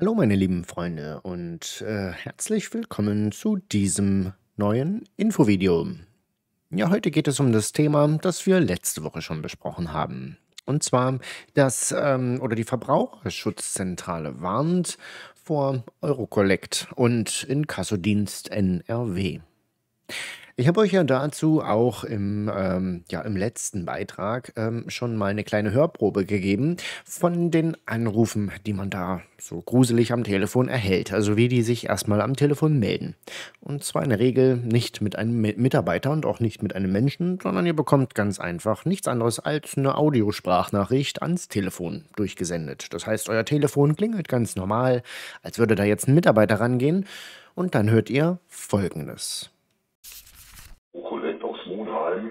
Hallo meine lieben Freunde und äh, herzlich willkommen zu diesem neuen Infovideo. Ja, heute geht es um das Thema, das wir letzte Woche schon besprochen haben. Und zwar, dass ähm, oder die Verbraucherschutzzentrale warnt vor Eurocollect und Inkassodienst NRW. Ich habe euch ja dazu auch im, ähm, ja, im letzten Beitrag ähm, schon mal eine kleine Hörprobe gegeben von den Anrufen, die man da so gruselig am Telefon erhält, also wie die sich erstmal am Telefon melden. Und zwar in der Regel nicht mit einem Mitarbeiter und auch nicht mit einem Menschen, sondern ihr bekommt ganz einfach nichts anderes als eine Audiosprachnachricht ans Telefon durchgesendet. Das heißt, euer Telefon klingelt ganz normal, als würde da jetzt ein Mitarbeiter rangehen und dann hört ihr Folgendes schreiben,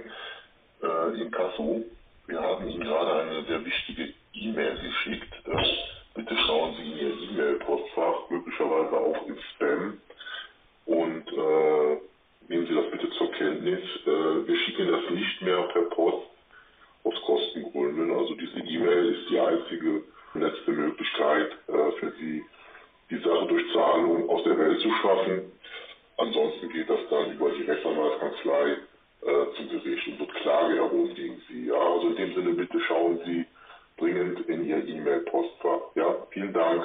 äh, Inkasso, wir haben Ihnen gerade eine sehr wichtige E-Mail geschickt. Äh, bitte schauen Sie in Ihr E-Mail-Postfach, möglicherweise auch im Spam. Und äh, nehmen Sie das bitte zur Kenntnis. Äh, wir schicken das nicht mehr per Post aus Kostengründen. Also diese E-Mail ist die einzige letzte Möglichkeit äh, für Sie, die Sache durch Zahlung aus der Welt zu schaffen. Ansonsten geht das dann über die Rechtsanwaltskanzlei äh, zugerechen wird Klage erhoben gegen Sie. Ja, also in dem Sinne bitte schauen Sie dringend in Ihr E-Mail-Postfach. Ja, vielen Dank.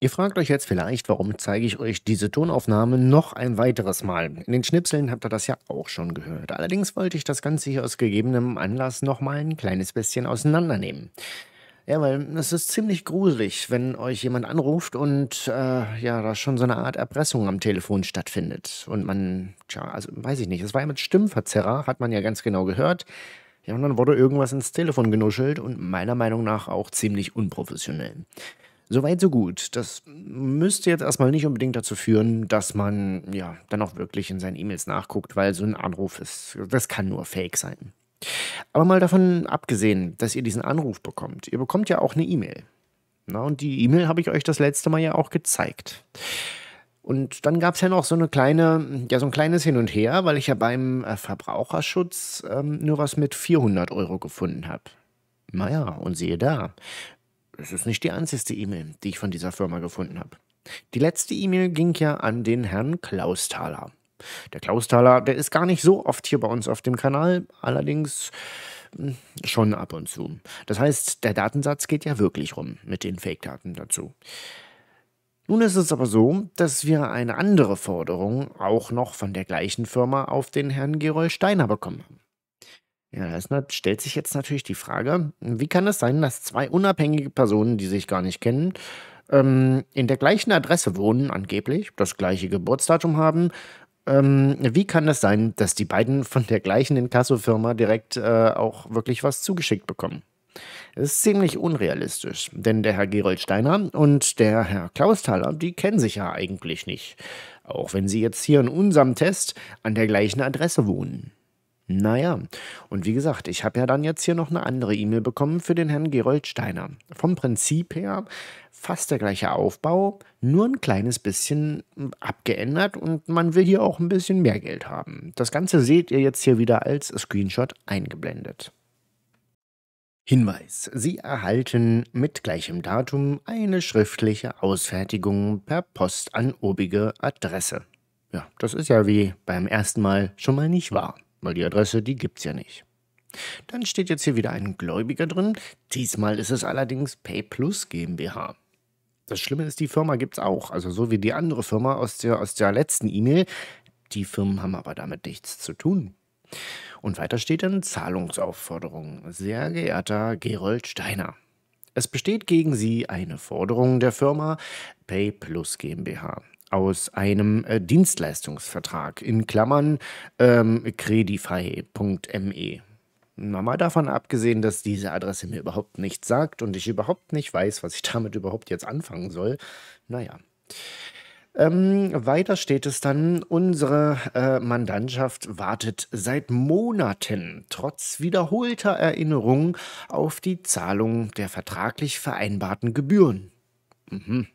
Ihr fragt euch jetzt vielleicht, warum zeige ich euch diese Tonaufnahme noch ein weiteres Mal. In den Schnipseln habt ihr das ja auch schon gehört. Allerdings wollte ich das Ganze hier aus gegebenem Anlass noch mal ein kleines bisschen auseinandernehmen. Ja, weil es ist ziemlich gruselig, wenn euch jemand anruft und äh, ja, da schon so eine Art Erpressung am Telefon stattfindet. Und man, tja, also weiß ich nicht, es war ja mit Stimmverzerrer, hat man ja ganz genau gehört. Ja, und dann wurde irgendwas ins Telefon genuschelt und meiner Meinung nach auch ziemlich unprofessionell. Soweit, so gut. Das müsste jetzt erstmal nicht unbedingt dazu führen, dass man ja dann auch wirklich in seinen E-Mails nachguckt, weil so ein Anruf ist, das kann nur Fake sein. Aber mal davon abgesehen, dass ihr diesen Anruf bekommt, ihr bekommt ja auch eine E-Mail. Na, und die E-Mail habe ich euch das letzte Mal ja auch gezeigt. Und dann gab es ja noch so eine kleine, ja, so ein kleines Hin und Her, weil ich ja beim äh, Verbraucherschutz ähm, nur was mit 400 Euro gefunden habe. Naja, und siehe da. Es ist nicht die einzigste E-Mail, die ich von dieser Firma gefunden habe. Die letzte E-Mail ging ja an den Herrn Klausthaler. Der Klausthaler, der ist gar nicht so oft hier bei uns auf dem Kanal, allerdings hm, schon ab und zu. Das heißt, der Datensatz geht ja wirklich rum mit den Fake-Daten dazu. Nun ist es aber so, dass wir eine andere Forderung auch noch von der gleichen Firma auf den Herrn Gerol Steiner bekommen haben. Ja, da stellt sich jetzt natürlich die Frage, wie kann es sein, dass zwei unabhängige Personen, die sich gar nicht kennen, ähm, in der gleichen Adresse wohnen, angeblich, das gleiche Geburtsdatum haben ähm, wie kann das sein, dass die beiden von der gleichen Inkasso-Firma direkt äh, auch wirklich was zugeschickt bekommen? Das ist ziemlich unrealistisch, denn der Herr Gerold Steiner und der Herr Klausthaler, die kennen sich ja eigentlich nicht, auch wenn sie jetzt hier in unserem Test an der gleichen Adresse wohnen. Naja, und wie gesagt, ich habe ja dann jetzt hier noch eine andere E-Mail bekommen für den Herrn Gerold Steiner. Vom Prinzip her fast der gleiche Aufbau, nur ein kleines bisschen abgeändert und man will hier auch ein bisschen mehr Geld haben. Das Ganze seht ihr jetzt hier wieder als Screenshot eingeblendet. Hinweis: Sie erhalten mit gleichem Datum eine schriftliche Ausfertigung per Post an obige Adresse. Ja, das ist ja wie beim ersten Mal schon mal nicht wahr weil die Adresse, die gibt's ja nicht. Dann steht jetzt hier wieder ein Gläubiger drin. Diesmal ist es allerdings PayPlus GmbH. Das Schlimme ist, die Firma gibt's auch. Also so wie die andere Firma aus der, aus der letzten E-Mail. Die Firmen haben aber damit nichts zu tun. Und weiter steht dann Zahlungsaufforderung. Sehr geehrter Gerold Steiner. Es besteht gegen Sie eine Forderung der Firma PayPlus GmbH aus einem äh, Dienstleistungsvertrag in Klammern ähm, credify.me. Mal davon abgesehen, dass diese Adresse mir überhaupt nichts sagt und ich überhaupt nicht weiß, was ich damit überhaupt jetzt anfangen soll. Naja. Ähm, weiter steht es dann, unsere äh, Mandantschaft wartet seit Monaten, trotz wiederholter Erinnerungen, auf die Zahlung der vertraglich vereinbarten Gebühren. Mhm.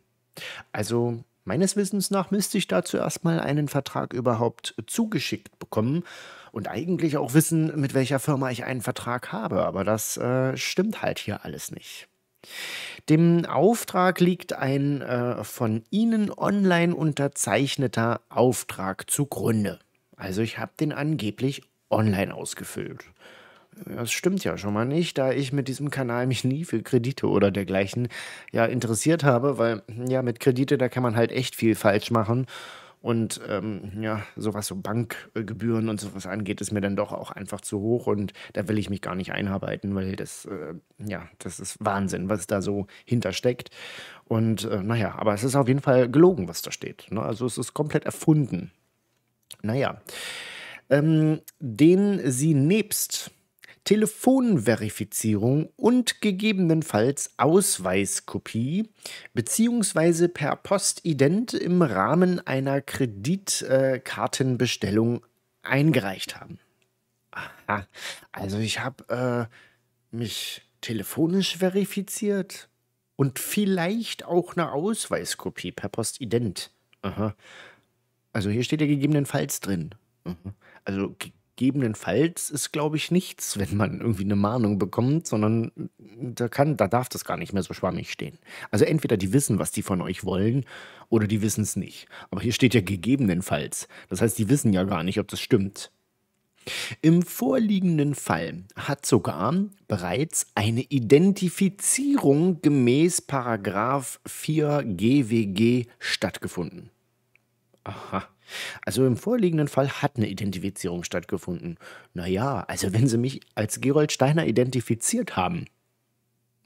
Also Meines Wissens nach müsste ich dazu erstmal einen Vertrag überhaupt zugeschickt bekommen und eigentlich auch wissen, mit welcher Firma ich einen Vertrag habe, aber das äh, stimmt halt hier alles nicht. Dem Auftrag liegt ein äh, von Ihnen online unterzeichneter Auftrag zugrunde. Also ich habe den angeblich online ausgefüllt. Das stimmt ja schon mal nicht, da ich mit diesem Kanal mich nie für Kredite oder dergleichen ja interessiert habe, weil ja mit Kredite, da kann man halt echt viel falsch machen. Und ähm, ja, sowas so Bankgebühren und sowas angeht, ist mir dann doch auch einfach zu hoch und da will ich mich gar nicht einarbeiten, weil das, äh, ja, das ist Wahnsinn, was da so hintersteckt. Und äh, naja, aber es ist auf jeden Fall gelogen, was da steht. Ne? Also es ist komplett erfunden. Naja. Ähm, den sie nebst Telefonverifizierung und gegebenenfalls Ausweiskopie beziehungsweise per Postident im Rahmen einer Kreditkartenbestellung äh, eingereicht haben. Aha, also ich habe äh, mich telefonisch verifiziert und vielleicht auch eine Ausweiskopie per Postident. Aha. Also hier steht ja gegebenenfalls drin. Mhm. Also gegebenenfalls ist, glaube ich, nichts, wenn man irgendwie eine Mahnung bekommt, sondern äh, da kann, da darf das gar nicht mehr so schwammig stehen. Also entweder die wissen, was die von euch wollen, oder die wissen es nicht. Aber hier steht ja gegebenenfalls. Das heißt, die wissen ja gar nicht, ob das stimmt. Im vorliegenden Fall hat sogar bereits eine Identifizierung gemäß Paragraf 4 GWG stattgefunden. Aha. Also im vorliegenden Fall hat eine Identifizierung stattgefunden. Naja, also wenn Sie mich als Gerold Steiner identifiziert haben,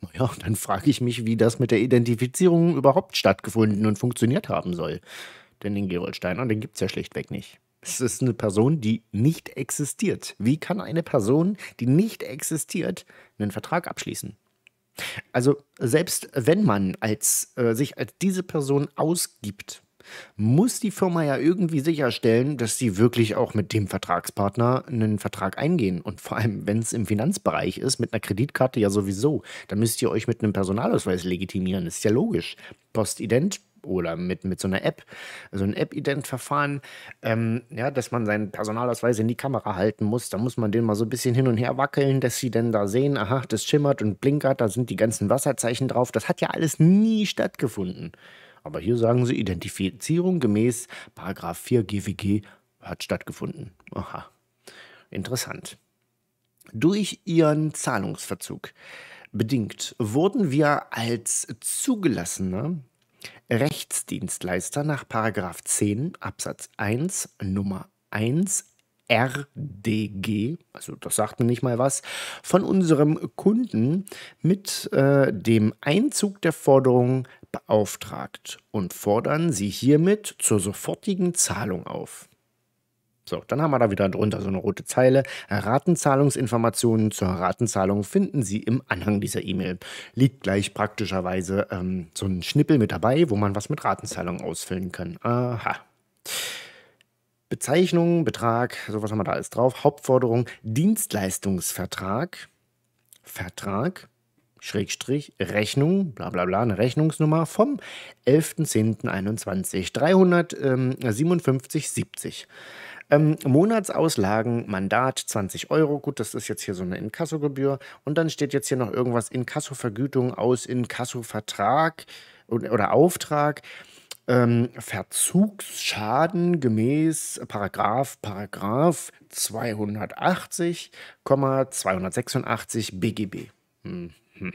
naja, dann frage ich mich, wie das mit der Identifizierung überhaupt stattgefunden und funktioniert haben soll. Denn den Gerold Steiner, den gibt es ja schlichtweg nicht. Es ist eine Person, die nicht existiert. Wie kann eine Person, die nicht existiert, einen Vertrag abschließen? Also selbst wenn man als, äh, sich als diese Person ausgibt, muss die Firma ja irgendwie sicherstellen, dass sie wirklich auch mit dem Vertragspartner einen Vertrag eingehen. Und vor allem, wenn es im Finanzbereich ist, mit einer Kreditkarte ja sowieso, dann müsst ihr euch mit einem Personalausweis legitimieren. Das ist ja logisch. Postident oder mit, mit so einer App, also ein App-Ident-Verfahren, ähm, ja, dass man seinen Personalausweis in die Kamera halten muss. Da muss man den mal so ein bisschen hin und her wackeln, dass sie dann da sehen, aha, das schimmert und blinkert, da sind die ganzen Wasserzeichen drauf. Das hat ja alles nie stattgefunden. Aber hier sagen sie, Identifizierung gemäß 4 GWG hat stattgefunden. Aha, interessant. Durch ihren Zahlungsverzug bedingt wurden wir als zugelassener Rechtsdienstleister nach 10 Absatz 1 Nummer 1 RDG, also das sagt mir nicht mal was, von unserem Kunden mit äh, dem Einzug der Forderung beauftragt und fordern sie hiermit zur sofortigen Zahlung auf. So, dann haben wir da wieder drunter so eine rote Zeile. Ratenzahlungsinformationen zur Ratenzahlung finden Sie im Anhang dieser E-Mail. Liegt gleich praktischerweise ähm, so ein Schnippel mit dabei, wo man was mit Ratenzahlung ausfüllen kann. Aha. Bezeichnung, Betrag, sowas haben wir da alles drauf. Hauptforderung, Dienstleistungsvertrag, Vertrag, Schrägstrich Rechnung, bla bla bla, eine Rechnungsnummer vom 11.10.21, 357,70. Ähm, ähm, Monatsauslagen, Mandat 20 Euro. Gut, das ist jetzt hier so eine Inkassogebühr. Und dann steht jetzt hier noch irgendwas Inkassovergütung aus Inkassovertrag oder Auftrag. Ähm, Verzugsschaden gemäß Paragraph, Paragraph 286 BGB. Hm. Hm.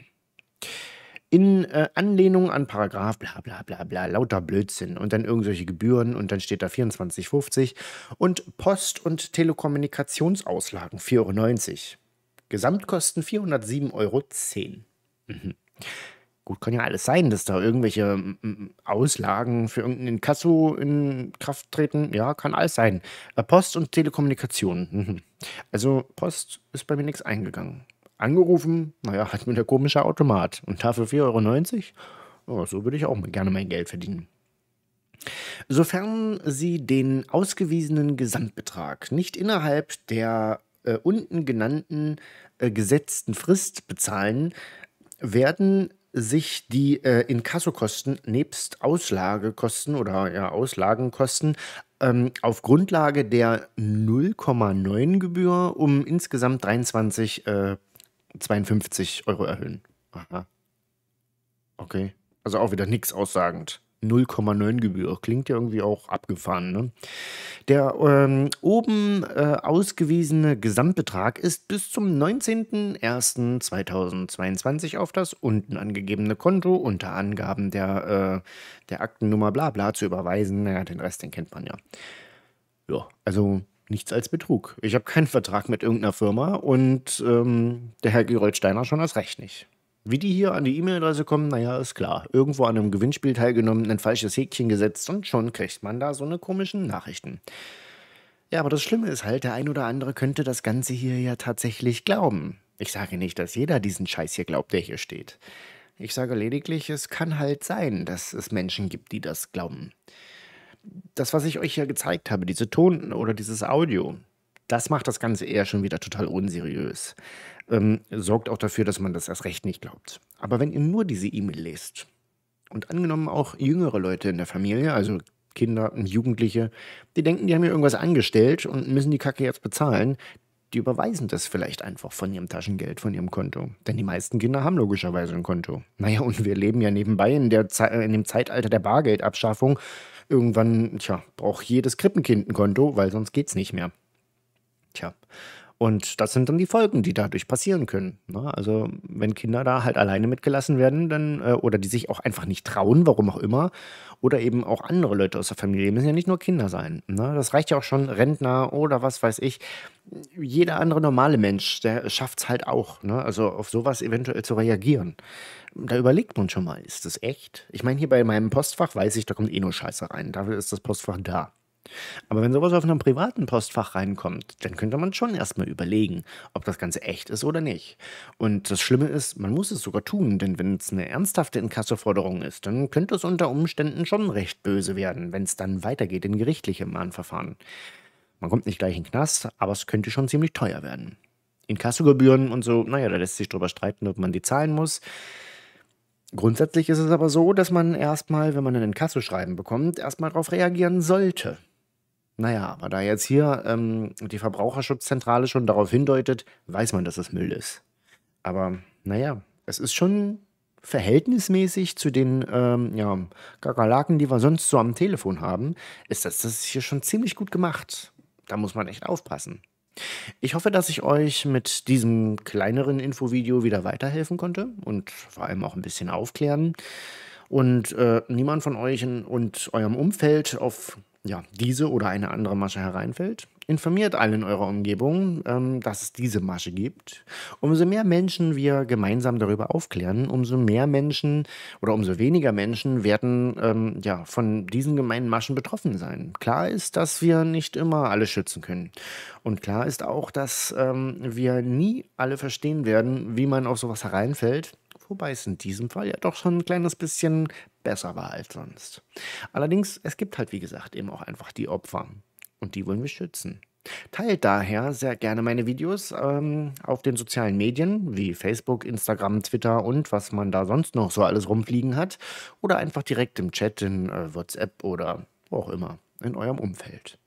In äh, Anlehnung an Paragraph bla bla bla bla, lauter Blödsinn und dann irgendwelche Gebühren und dann steht da 24,50 und Post- und Telekommunikationsauslagen 4,90 Euro. Gesamtkosten 407,10 Euro. Mhm. Gut, kann ja alles sein, dass da irgendwelche Auslagen für irgendeinen Inkasso in Kraft treten. Ja, kann alles sein. Äh, Post und Telekommunikation. Mhm. Also Post ist bei mir nichts eingegangen. Angerufen, naja, hat mir der komische Automat. Und dafür 4,90 Euro? Oh, so würde ich auch gerne mein Geld verdienen. Sofern Sie den ausgewiesenen Gesamtbetrag nicht innerhalb der äh, unten genannten äh, gesetzten Frist bezahlen, werden sich die äh, Inkassokosten nebst Auslagekosten oder ja, Auslagenkosten ähm, auf Grundlage der 0,9 Gebühr um insgesamt 23 äh, 52 Euro erhöhen. Aha. Okay. Also auch wieder nichts aussagend. 0,9 Gebühr. Klingt ja irgendwie auch abgefahren. Ne? Der ähm, oben äh, ausgewiesene Gesamtbetrag ist bis zum 19.01.2022 auf das unten angegebene Konto unter Angaben der, äh, der Aktennummer bla bla zu überweisen. Naja, den Rest, den kennt man ja. Ja, also nichts als Betrug. Ich habe keinen Vertrag mit irgendeiner Firma und ähm, der Herr Gerold Steiner schon das Recht nicht. Wie die hier an die E-Mail-Adresse kommen, naja, ist klar. Irgendwo an einem Gewinnspiel teilgenommen, ein falsches Häkchen gesetzt und schon kriegt man da so eine komischen Nachrichten. Ja, aber das Schlimme ist halt, der ein oder andere könnte das Ganze hier ja tatsächlich glauben. Ich sage nicht, dass jeder diesen Scheiß hier glaubt, der hier steht. Ich sage lediglich, es kann halt sein, dass es Menschen gibt, die das glauben das, was ich euch ja gezeigt habe, diese Ton oder dieses Audio, das macht das Ganze eher schon wieder total unseriös. Ähm, sorgt auch dafür, dass man das erst recht nicht glaubt. Aber wenn ihr nur diese E-Mail lest und angenommen auch jüngere Leute in der Familie, also Kinder und Jugendliche, die denken, die haben hier irgendwas angestellt und müssen die Kacke jetzt bezahlen, die überweisen das vielleicht einfach von ihrem Taschengeld, von ihrem Konto. Denn die meisten Kinder haben logischerweise ein Konto. Naja, und wir leben ja nebenbei in, der Ze in dem Zeitalter der Bargeldabschaffung Irgendwann, tja, braucht jedes Krippenkind ein Konto, weil sonst geht's nicht mehr. Tja. Und das sind dann die Folgen, die dadurch passieren können. Ne? Also wenn Kinder da halt alleine mitgelassen werden, dann äh, oder die sich auch einfach nicht trauen, warum auch immer, oder eben auch andere Leute aus der Familie müssen ja nicht nur Kinder sein. Ne? Das reicht ja auch schon Rentner oder was weiß ich. Jeder andere normale Mensch, der schafft es halt auch. Ne? Also auf sowas eventuell zu reagieren da überlegt man schon mal, ist das echt? Ich meine, hier bei meinem Postfach weiß ich, da kommt eh nur Scheiße rein. Dafür ist das Postfach da. Aber wenn sowas auf einem privaten Postfach reinkommt, dann könnte man schon erstmal überlegen, ob das Ganze echt ist oder nicht. Und das Schlimme ist, man muss es sogar tun, denn wenn es eine ernsthafte Inkassoforderung ist, dann könnte es unter Umständen schon recht böse werden, wenn es dann weitergeht in gerichtliche Mahnverfahren. Man kommt nicht gleich in den Knast, aber es könnte schon ziemlich teuer werden. Inkassogebühren und so, naja, da lässt sich drüber streiten, ob man die zahlen muss. Grundsätzlich ist es aber so, dass man erstmal, wenn man einen Kassoschreiben bekommt, erstmal darauf reagieren sollte. Naja, aber da jetzt hier ähm, die Verbraucherschutzzentrale schon darauf hindeutet, weiß man, dass es Müll ist. Aber naja, es ist schon verhältnismäßig zu den ähm, ja, Kakerlaken, die wir sonst so am Telefon haben, ist das, das ist hier schon ziemlich gut gemacht. Da muss man echt aufpassen. Ich hoffe, dass ich euch mit diesem kleineren Infovideo wieder weiterhelfen konnte und vor allem auch ein bisschen aufklären und äh, niemand von euch in, und eurem Umfeld auf ja, diese oder eine andere Masche hereinfällt. Informiert alle in eurer Umgebung, ähm, dass es diese Masche gibt. Umso mehr Menschen wir gemeinsam darüber aufklären, umso mehr Menschen oder umso weniger Menschen werden ähm, ja, von diesen gemeinen Maschen betroffen sein. Klar ist, dass wir nicht immer alle schützen können. Und klar ist auch, dass ähm, wir nie alle verstehen werden, wie man auf sowas hereinfällt wobei es in diesem Fall ja doch schon ein kleines bisschen besser war als sonst. Allerdings, es gibt halt wie gesagt eben auch einfach die Opfer und die wollen wir schützen. Teilt daher sehr gerne meine Videos ähm, auf den sozialen Medien wie Facebook, Instagram, Twitter und was man da sonst noch so alles rumfliegen hat oder einfach direkt im Chat in äh, WhatsApp oder wo auch immer in eurem Umfeld.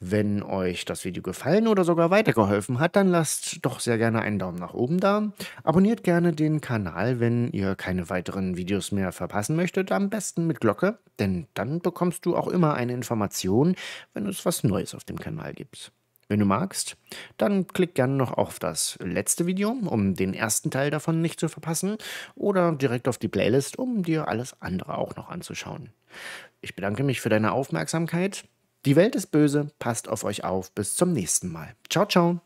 Wenn euch das Video gefallen oder sogar weitergeholfen hat, dann lasst doch sehr gerne einen Daumen nach oben da. Abonniert gerne den Kanal, wenn ihr keine weiteren Videos mehr verpassen möchtet, am besten mit Glocke, denn dann bekommst du auch immer eine Information, wenn es was Neues auf dem Kanal gibt. Wenn du magst, dann klick gerne noch auf das letzte Video, um den ersten Teil davon nicht zu verpassen, oder direkt auf die Playlist, um dir alles andere auch noch anzuschauen. Ich bedanke mich für deine Aufmerksamkeit. Die Welt ist böse, passt auf euch auf. Bis zum nächsten Mal. Ciao, ciao.